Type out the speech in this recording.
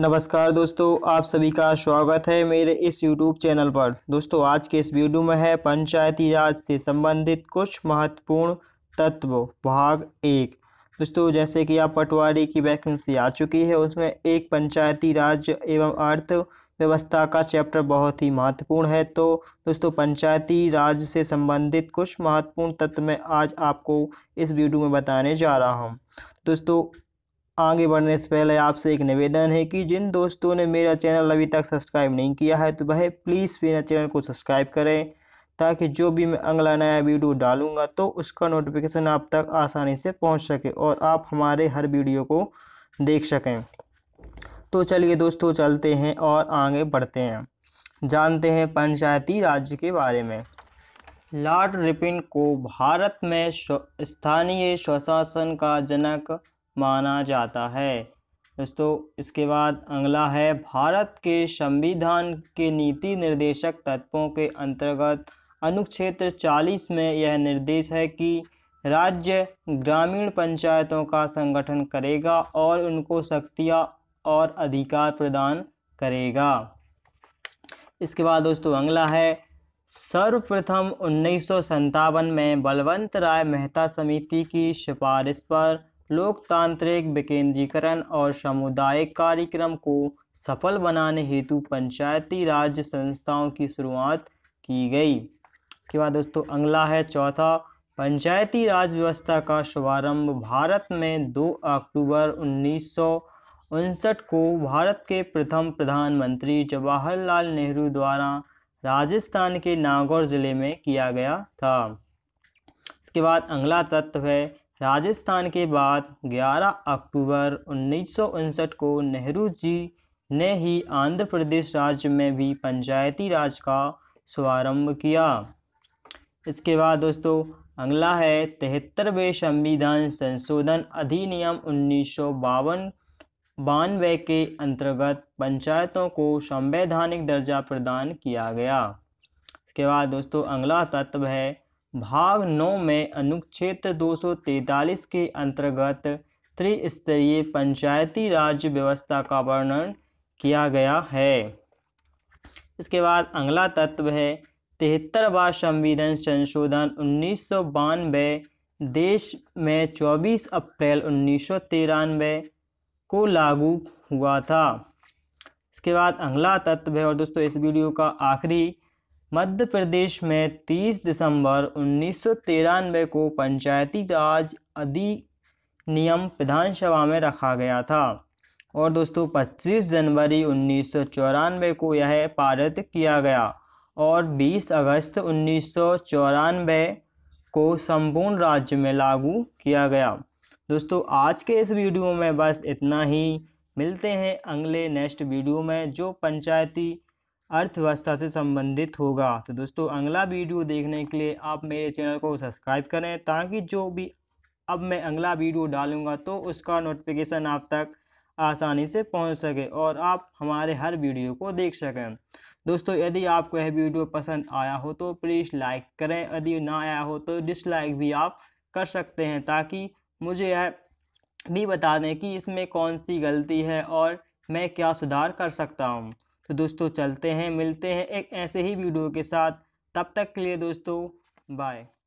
नमस्कार दोस्तों आप सभी का स्वागत है मेरे इस YouTube चैनल पर दोस्तों आज के इस वीडियो में है पंचायती राज से संबंधित कुछ महत्वपूर्ण तत्व भाग एक दोस्तों जैसे कि आप पटवारी की वैकेंसी आ चुकी है उसमें एक पंचायती राज एवं अर्थ व्यवस्था का चैप्टर बहुत ही महत्वपूर्ण है तो दोस्तों पंचायती राज से संबंधित कुछ महत्वपूर्ण तत्व मैं आज आपको इस वीडियो में बताने जा रहा हूँ दोस्तों आगे बढ़ने से पहले आपसे एक निवेदन है कि जिन दोस्तों ने मेरा चैनल अभी तक सब्सक्राइब नहीं किया है तो वह प्लीज़ मेरा चैनल को सब्सक्राइब करें ताकि जो भी मैं अगला नया वीडियो डालूंगा तो उसका नोटिफिकेशन आप तक आसानी से पहुंच सके और आप हमारे हर वीडियो को देख सकें तो चलिए दोस्तों चलते हैं और आगे बढ़ते हैं जानते हैं पंचायती राज्य के बारे में लॉर्ड रिपिन को भारत में स्थानीय स्वशासन का जनक माना जाता है दोस्तों इसके बाद अगला है भारत के संविधान के नीति निर्देशक तत्वों के अंतर्गत अनुच्छेद 40 में यह निर्देश है कि राज्य ग्रामीण पंचायतों का संगठन करेगा और उनको शक्तियाँ और अधिकार प्रदान करेगा इसके बाद दोस्तों अगला है सर्वप्रथम उन्नीस में बलवंत राय मेहता समिति की सिफारिश पर लोकतांत्रिक विकेंद्रीकरण और सामुदायिक कार्यक्रम को सफल बनाने हेतु पंचायती राज संस्थाओं की शुरुआत की गई इसके बाद दोस्तों अगला है चौथा पंचायती राज व्यवस्था का शुभारंभ भारत में 2 अक्टूबर उन्नीस को भारत के प्रथम प्रधानमंत्री जवाहरलाल नेहरू द्वारा राजस्थान के नागौर जिले में किया गया था इसके बाद अगला तत्व है राजस्थान के बाद 11 अक्टूबर उन्नीस को नेहरू जी ने ही आंध्र प्रदेश राज्य में भी पंचायती राज का शुभारंभ किया इसके बाद दोस्तों अगला है तिहत्तरवें संविधान संशोधन अधिनियम उन्नीस सौ बावन बानवे के अंतर्गत पंचायतों को संवैधानिक दर्जा प्रदान किया गया इसके बाद दोस्तों अगला तत्व है भाग नौ में अनुच्छेद 243 के अंतर्गत त्रिस्तरीय पंचायती राज व्यवस्था का वर्णन किया गया है इसके बाद अगला तत्व है तिहत्तरवा संविधान संशोधन उन्नीस देश में 24 अप्रैल उन्नीस को लागू हुआ था इसके बाद अगला तत्व है और दोस्तों इस वीडियो का आखिरी मध्य प्रदेश में 30 दिसंबर उन्नीस को पंचायती राज अधिनियम विधानसभा में रखा गया था और दोस्तों 25 जनवरी उन्नीस को यह पारित किया गया और 20 अगस्त उन्नीस को संपूर्ण राज्य में लागू किया गया दोस्तों आज के इस वीडियो में बस इतना ही मिलते हैं अगले नेक्स्ट वीडियो में जो पंचायती अर्थव्यवस्था से संबंधित होगा तो दोस्तों अगला वीडियो देखने के लिए आप मेरे चैनल को सब्सक्राइब करें ताकि जो भी अब मैं अगला वीडियो डालूंगा तो उसका नोटिफिकेशन आप तक आसानी से पहुंच सके और आप हमारे हर वीडियो को देख सकें दोस्तों यदि आपको यह वीडियो पसंद आया हो तो प्लीज़ लाइक करें यदि ना आया हो तो डिसलाइक भी आप कर सकते हैं ताकि मुझे यह भी बता दें कि इसमें कौन सी गलती है और मैं क्या सुधार कर सकता हूँ तो दोस्तों चलते हैं मिलते हैं एक ऐसे ही वीडियो के साथ तब तक के लिए दोस्तों बाय